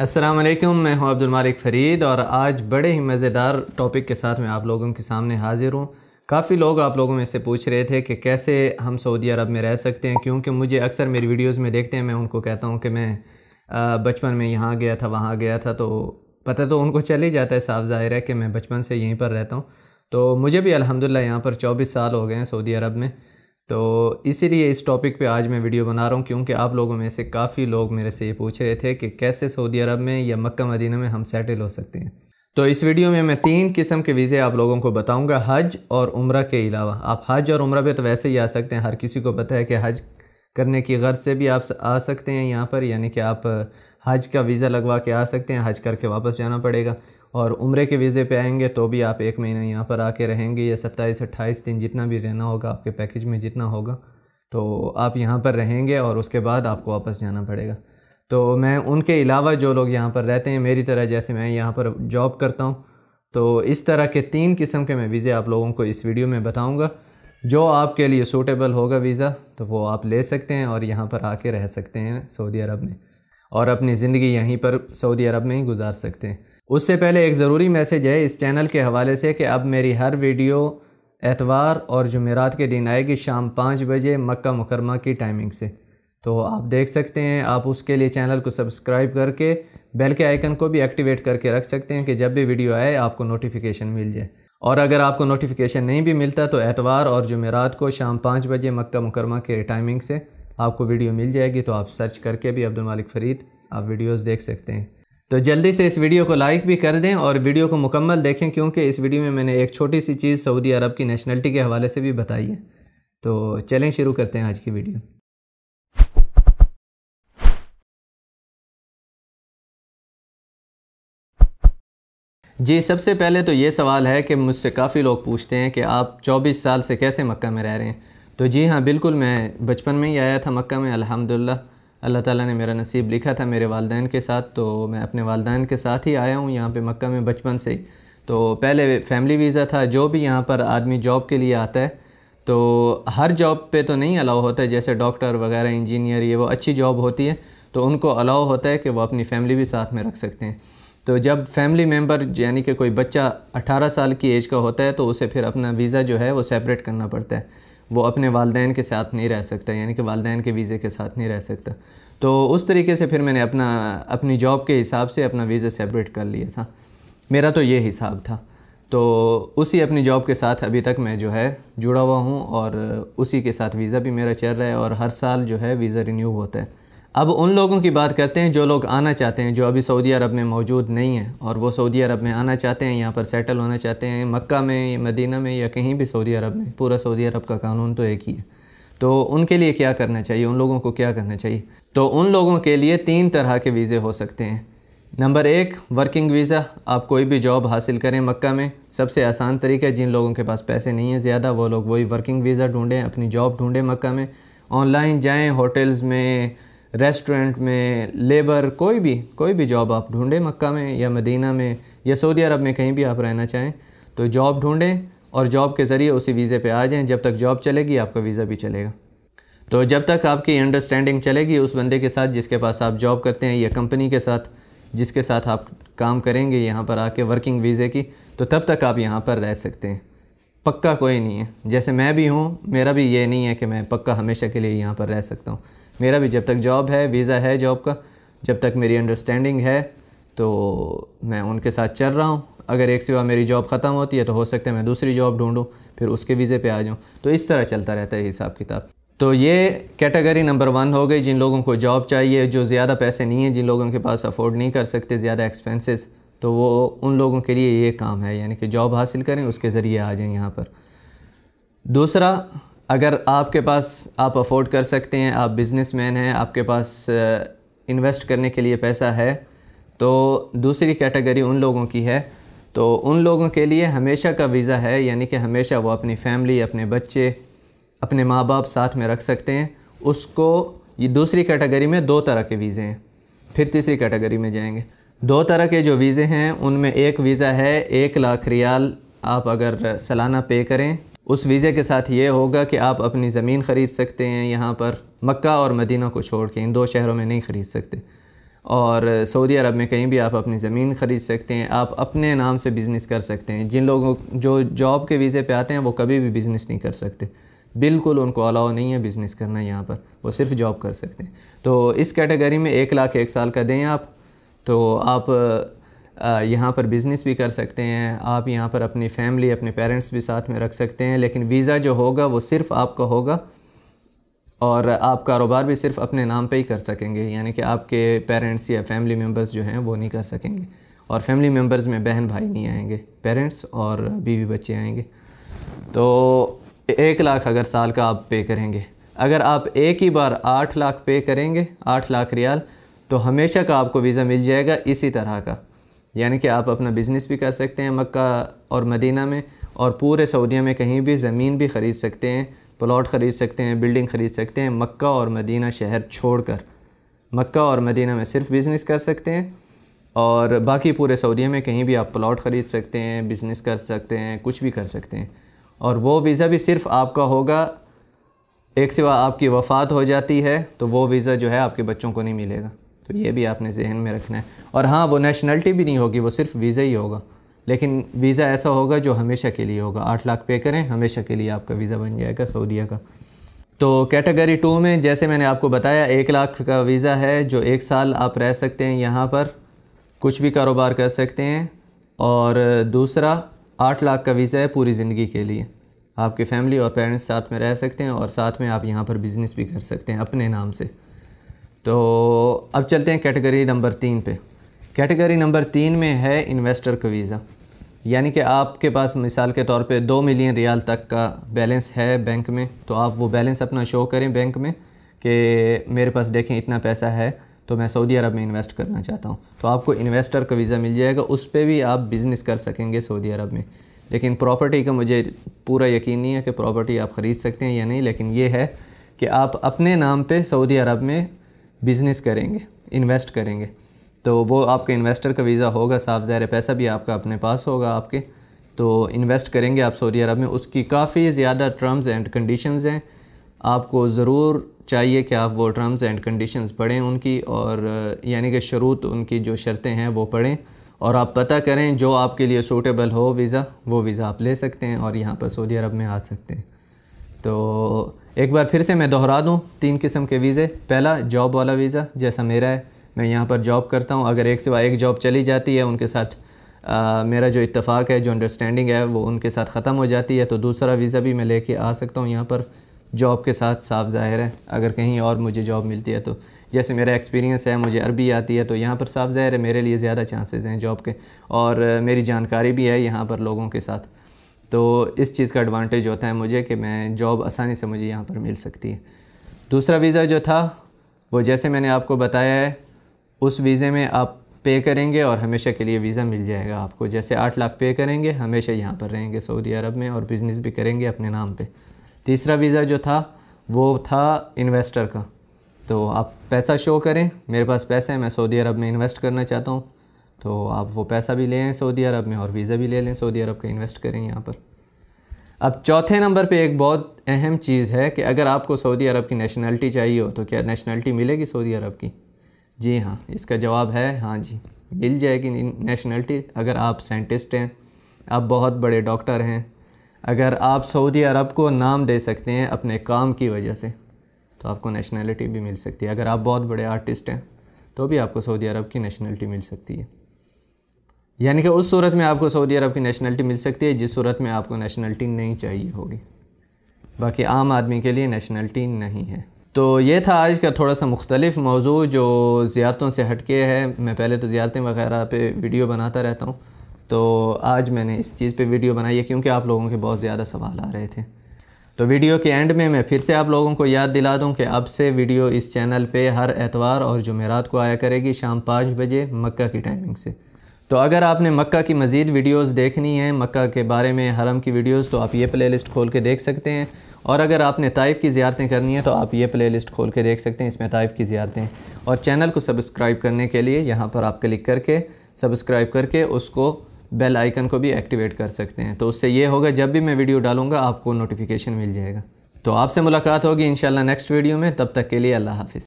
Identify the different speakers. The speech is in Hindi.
Speaker 1: वालेकुम मैं हूं अब्दुल मालिक फ़रीद और आज बड़े ही मज़ेदार टॉपिक के साथ मैं आप लोगों के सामने हाज़िर हूं काफ़ी लोग आप लोगों में से पूछ रहे थे कि कैसे हम सऊदी अरब में रह सकते हैं क्योंकि मुझे अक्सर मेरी वीडियोस में देखते हैं मैं उनको कहता हूं कि मैं बचपन में यहाँ गया था वहाँ गया था तो पता तो उनको चले ही जाता है साफ ज़ाहिर है कि मैं बचपन से यहीं पर रहता हूँ तो मुझे भी अलहमदिल्ला यहाँ पर चौबीस साल हो गए हैं सऊदी अरब में तो इसीलिए इस टॉपिक पे आज मैं वीडियो बना रहा हूँ क्योंकि आप लोगों में से काफ़ी लोग मेरे से ये पूछ रहे थे कि कैसे सऊदी अरब में या मक्का मदीना में हम सेटल हो सकते हैं तो इस वीडियो में मैं तीन किस्म के वीज़े आप लोगों को बताऊंगा हज और उम्र के अलावा आप हज और उम्र पे तो वैसे ही आ सकते हैं हर किसी को पता है कि हज करने की गर्ज से भी आप आ सकते हैं यहाँ पर यानी कि आप हज का वीज़ा लगवा के आ सकते हैं हज करके वापस जाना पड़ेगा और उम्र के वीज़े पे आएंगे तो भी आप एक महीना यहाँ पर आके रहेंगे या सत्ताईस अट्ठाईस दिन जितना भी रहना होगा आपके पैकेज में जितना होगा तो आप यहाँ पर रहेंगे और उसके बाद आपको वापस जाना पड़ेगा तो मैं उनके अलावा जो लोग यहाँ पर रहते हैं मेरी तरह जैसे मैं यहाँ पर जॉब करता हूँ तो इस तरह के तीन किस्म के मैं वीज़े आप लोगों को इस वीडियो में बताऊँगा जो आपके लिए सूटेबल होगा वीज़ा तो वो आप ले सकते हैं और यहाँ पर आके रह सकते हैं सऊदी अरब में और अपनी ज़िंदगी यहीं पर सऊदी अरब में ही गुजार सकते हैं उससे पहले एक ज़रूरी मैसेज है इस चैनल के हवाले से कि अब मेरी हर वीडियो एतवार और जमेरात के दिन आएगी शाम पाँच बजे मक्का मुकरमा की टाइमिंग से तो आप देख सकते हैं आप उसके लिए चैनल को सब्सक्राइब करके बेल के आइकन को भी एक्टिवेट करके रख सकते हैं कि जब भी वीडियो आए आपको नोटिफिकेशन मिल जाए और अगर आपको नोटिफिकेशन नहीं भी मिलता तो एतवार और जमेरात को शाम पाँच बजे मक्का मुकरमा के टाइमिंग से आपको वीडियो मिल जाएगी तो आप सर्च करके भी अब्दुल मालिक फ़रीद आप वीडियोस देख सकते हैं तो जल्दी से इस वीडियो को लाइक भी कर दें और वीडियो को मुकम्मल देखें क्योंकि इस वीडियो में मैंने एक छोटी सी चीज़ सऊदी अरब की नेशनलिटी के हवाले से भी बताई है तो चलें शुरू करते हैं आज की वीडियो जी सबसे पहले तो ये सवाल है कि मुझसे काफ़ी लोग पूछते हैं कि आप 24 साल से कैसे मक्का में रह रहे हैं तो जी हाँ बिल्कुल मैं बचपन में ही आया था मक्का में अल्हम्दुलिल्लाह अल्लाह ताला ने मेरा नसीब लिखा था मेरे वालदेन के साथ तो मैं अपने वालदेन के साथ ही आया हूँ यहाँ पे मक्का में बचपन से तो पहले फैमिली वीज़ा था जो भी यहाँ पर आदमी जॉब के लिए आता है तो हर जॉब पे तो नहीं अलाउ होता है जैसे डॉक्टर वगैरह इंजीनियर ये वो अच्छी जॉब होती है तो उनको अलाउ होता है कि वो अपनी फैमिली भी साथ में रख सकते हैं तो जब फैमिली मेम्बर यानी कि कोई बच्चा 18 साल की एज का होता है तो उसे फिर अपना वीज़ा जो है वो सेपरेट करना पड़ता है वो अपने वालदेन के साथ नहीं रह सकता यानी कि वालदेन के वीज़े के साथ नहीं रह सकता तो उस तरीके से फिर मैंने अपना अपनी जॉब के हिसाब से अपना वीज़ा सेपरेट कर लिया था मेरा तो ये हिसाब था तो उसी अपनी जॉब के साथ अभी तक मैं जो है जुड़ा हुआ हूँ और उसी के साथ वीज़ा भी मेरा चल रहा है और हर साल जो है वीज़ा रिन्यू होता है अब उन लोगों की बात करते हैं जो लोग आना चाहते हैं जो अभी सऊदी अरब में मौजूद नहीं हैं और वो सऊदी अरब में आना चाहते हैं यहाँ पर सेटल होना चाहते हैं मक्का में मदीना में या कहीं भी सऊदी अरब में पूरा सऊदी अरब का कानून तो एक ही है तो उनके लिए क्या करना चाहिए उन लोगों को क्या करना चाहिए तो उन लोगों के लिए तीन तरह के वीज़े हो सकते हैं नंबर एक वर्किंग वीज़ा आप कोई भी जॉब हासिल करें मक्का में सबसे आसान तरीका जिन लोगों के पास पैसे नहीं हैं ज़्यादा वो लोग वही वर्किंग वीज़ा ढूंढें अपनी जॉब ढूंढें मक्का में ऑनलाइन जाएं होटल्स में रेस्टोरेंट में लेबर कोई भी कोई भी जॉब आप ढूंढें मक्का में या मदीना में या सऊदी अरब में कहीं भी आप रहना चाहें तो जॉब ढूंढें और जॉब के ज़रिए उसी वीज़े पे आ जाएं जब तक जॉब चलेगी आपका वीज़ा भी चलेगा तो जब तक आपकी अंडरस्टैंडिंग चलेगी उस बंदे के साथ जिसके पास आप जॉब करते हैं या कंपनी के साथ जिसके साथ आप काम करेंगे यहाँ पर आके वर्किंग वीज़े की तो तब तक आप यहाँ पर रह सकते हैं पक्का कोई नहीं है जैसे मैं भी हूँ मेरा भी ये नहीं है कि मैं पक्का हमेशा के लिए यहाँ पर रह सकता हूँ मेरा भी जब तक जॉब है वीज़ा है जॉब का जब तक मेरी अंडरस्टैंडिंग है तो मैं उनके साथ चल रहा हूँ अगर एक सिवा मेरी जॉब ख़त्म होती है तो हो सकता है मैं दूसरी जॉब ढूँढूँ फिर उसके वीज़े पे आ जाऊँ तो इस तरह चलता रहता है हिसाब किताब तो ये कैटेगरी नंबर वन हो गई जिन लोगों को जॉब चाहिए जो ज़्यादा पैसे नहीं हैं जिन लोगों के पास अफोर्ड नहीं कर सकते ज़्यादा एक्सपेंसेस तो वो उन लोगों के लिए ये काम है यानी कि जॉब हासिल करें उसके ज़रिए आ जाएँ यहाँ पर दूसरा अगर आपके पास आप अफोर्ड कर सकते हैं आप बिजनेसमैन हैं आपके पास इन्वेस्ट करने के लिए पैसा है तो दूसरी कैटेगरी उन लोगों की है तो उन लोगों के लिए हमेशा का वीज़ा है यानी कि हमेशा वो अपनी फैमिली अपने बच्चे अपने माँ बाप साथ में रख सकते हैं उसको ये दूसरी कैटेगरी में दो तरह के वीज़े हैं फिर तीसरी कैटेगरी में जाएंगे दो तरह के जो वीज़े हैं उनमें एक वीज़ा है एक लाख रियाल आप अगर सालाना पे करें उस वीज़े के साथ ये होगा कि आप अपनी ज़मीन ख़रीद सकते हैं यहाँ पर मक्का और मदीना को छोड़ के इन दो शहरों में नहीं ख़रीद सकते और सऊदी अरब में कहीं भी आप अपनी ज़मीन ख़रीद सकते हैं आप अपने नाम से बिज़नेस कर सकते हैं जिन लोगों जो जॉब के वीज़े पे आते हैं वो कभी भी बिज़नेस नहीं कर सकते बिल्कुल उनको अलाउ नहीं है बिज़नेस करना यहाँ पर वो सिर्फ जॉब कर सकते हैं तो इस कैटेगरी में एक लाख एक साल का दें आप तो आप यहाँ पर बिज़नेस भी कर सकते हैं आप यहाँ पर अपनी फैमिली अपने पेरेंट्स भी साथ में रख सकते हैं लेकिन वीज़ा जो होगा वो सिर्फ़ आपका होगा और आप कारोबार भी सिर्फ अपने नाम पे ही कर सकेंगे यानी कि आपके पेरेंट्स या फैमिली मेंबर्स जो हैं वो नहीं कर सकेंगे और फैमिली मेम्बर्स में बहन भाई नहीं आएंगे पेरेंट्स और बीवी बच्चे आएंगे तो एक लाख अगर साल का आप पे करेंगे अगर आप एक ही बार आठ लाख पे करेंगे आठ लाख रियाल तो हमेशा का आपको वीज़ा मिल जाएगा इसी तरह का यानी कि आप अपना बिज़नेस भी कर सकते हैं मक्का और मदीना में और पूरे सऊदीया में कहीं भी ज़मीन भी ख़रीद सकते हैं प्लाट ख़रीद सकते हैं बिल्डिंग ख़रीद सकते हैं मक्का और मदीना शहर छोड़कर मक्का और मदीना में सिर्फ बिज़नेस कर सकते हैं और बाकी पूरे सऊदीया में कहीं भी आप प्लाट ख़रीद सकते हैं बिज़नेस कर सकते हैं कुछ भी कर सकते हैं और वो वीज़ा भी सिर्फ आपका होगा एक सिवा आपकी वफ़ात हो जाती है तो वो वीज़ा जो है आपके बच्चों को नहीं मिलेगा तो ये भी आपने जहन में रखना है और हाँ वो नेशनलिटी भी नहीं होगी वो सिर्फ वीज़ा ही होगा लेकिन वीज़ा ऐसा होगा जो हमेशा के लिए होगा आठ लाख पे करें हमेशा के लिए आपका वीज़ा बन जाएगा सऊदीया का तो कैटेगरी टू में जैसे मैंने आपको बताया एक लाख का वीज़ा है जो एक साल आप रह सकते हैं यहाँ पर कुछ भी कारोबार कर सकते हैं और दूसरा आठ लाख का वीज़ा है पूरी ज़िंदगी के लिए आपके फैमिली और पेरेंट्स साथ में रह सकते हैं और साथ में आप यहाँ पर बिज़नेस भी कर सकते हैं अपने नाम से तो अब चलते हैं कैटेगरी नंबर तीन पे कैटेगरी नंबर तीन में है इन्वेस्टर का वीज़ा यानी कि आपके पास मिसाल के तौर पे दो मिलियन रियाल तक का बैलेंस है बैंक में तो आप वो बैलेंस अपना शो करें बैंक में कि मेरे पास देखें इतना पैसा है तो मैं सऊदी अरब में इन्वेस्ट करना चाहता हूँ तो आपको इन्वेस्टर का वीज़ा मिल जाएगा उस पर भी आप बिज़नेस कर सकेंगे सऊदी अरब में लेकिन प्रॉपर्टी का मुझे पूरा यकीन नहीं है कि प्रॉपर्टी आप ख़रीद सकते हैं या नहीं लेकिन ये है कि आप अपने नाम पे सऊदी अरब में बिज़नेस करेंगे इन्वेस्ट करेंगे तो वो आपके इन्वेस्टर का वीज़ा होगा साफ ज़ाहिर पैसा भी आपका अपने पास होगा आपके तो इन्वेस्ट करेंगे आप सऊदी अरब में उसकी काफ़ी ज़्यादा टर्म्स एंड कंडीशंस हैं आपको ज़रूर चाहिए कि आप वो टर्म्स एंड कंडीशंस पढ़ें उनकी और यानी कि शरूत उनकी जो शर्तें हैं वो पढ़ें और आप पता करें जो आपके लिए सूटेबल हो वीज़ा वो वीज़ा आप ले सकते हैं और यहाँ पर सऊदी अरब में आ सकते हैं तो एक बार फिर से मैं दोहरा दूँ तीन किस्म के वीज़े पहला जॉब वाला वीज़ा जैसा मेरा है मैं यहाँ पर जॉब करता हूँ अगर एक सिवा एक जॉब चली जाती है उनके साथ आ, मेरा जो इतफाक़ है जो अंडरस्टैंडिंग है वो उनके साथ ख़त्म हो जाती है तो दूसरा वीज़ा भी मैं लेके आ सकता हूँ यहाँ पर जॉब के साथ साफ ज़ाहिर है अगर कहीं और मुझे जॉब मिलती है तो जैसे मेरा एक्सपीरियंस है मुझे अरबी आती है तो यहाँ पर साफ ज़ाहिर है मेरे लिए ज़्यादा चांसेस हैं जॉब के और मेरी जानकारी भी है यहाँ पर लोगों के साथ तो इस चीज़ का एडवांटेज होता है मुझे कि मैं जॉब आसानी से मुझे यहाँ पर मिल सकती है दूसरा वीज़ा जो था वो जैसे मैंने आपको बताया है उस वीज़े में आप पे करेंगे और हमेशा के लिए वीज़ा मिल जाएगा आपको जैसे आठ लाख पे करेंगे हमेशा यहाँ पर रहेंगे सऊदी अरब में और बिज़नेस भी करेंगे अपने नाम पर तीसरा वीज़ा जो था वो था इन्वेस्टर का तो आप पैसा शो करें मेरे पास पैसे हैं मैं सऊदी अरब में इन्वेस्ट करना चाहता हूँ तो आप वो पैसा भी लें सऊदी अरब में और वीज़ा भी ले लें सऊदी अरब का इन्वेस्ट करें यहाँ पर अब चौथे नंबर पे एक बहुत अहम चीज़ है कि अगर आपको सऊदी अरब की नेशनलिटी चाहिए हो तो क्या नेशनलिटी मिलेगी सऊदी अरब की जी हाँ इसका जवाब है हाँ जी मिल जाएगी नेशनलिटी अगर आप साइंटिस्ट हैं आप बहुत बड़े डॉक्टर हैं अगर आप सऊदी अरब को नाम दे सकते हैं अपने काम की वजह से तो आपको नेशनलिटी भी मिल सकती है अगर आप बहुत बड़े आर्टिस्ट हैं तो भी आपको सऊदी अरब की नेशनलिटी मिल सकती है यानी कि उस सूरत में आपको सऊदी अरब की नेशनलिटी मिल सकती है जिस सूरत में आपको नेशनलिटी नहीं चाहिए होगी बाकी आम आदमी के लिए नेशनलिटी नहीं है तो ये था आज का थोड़ा सा मुख्तलिफ मौजू जो ज़्यारतों से हटके है मैं पहले तो ज़्यारतें वगैरह पे वीडियो बनाता रहता हूँ तो आज मैंने इस चीज़ पे वीडियो बनाई है क्योंकि आप लोगों के बहुत ज़्यादा सवाल आ रहे थे तो वीडियो के एंड में मैं फिर से आप लोगों को याद दिला दूँ कि अब से वीडियो इस चैनल पर हर एतवार और जुमेरात को आया करेगी शाम पाँच बजे मक्का की टाइमिंग से तो अगर आपने मक्का की मज़ीद वीडियोस देखनी है मक्का के बारे में हरम की वीडियोस तो आप ये प्लेलिस्ट खोल के देख सकते हैं और अगर आपने ताइफ की ज़्यारतें करनी है तो आप ये प्लेलिस्ट खोल के देख सकते हैं इसमें ताइफ की ज़्यारतें और चैनल को सब्सक्राइब करने के लिए यहाँ पर आप क्लिक करके सब्सक्राइब करके उसको बेल आइकन को भी एक्टिवेट कर सकते हैं तो उससे ये होगा जब भी मैं वीडियो डालूँगा आपको नोटिफिकेशन मिल जाएगा तो आपसे मुलाकात होगी इन नेक्स्ट वीडियो में तब तक के लिए अल्लाह हाफिज़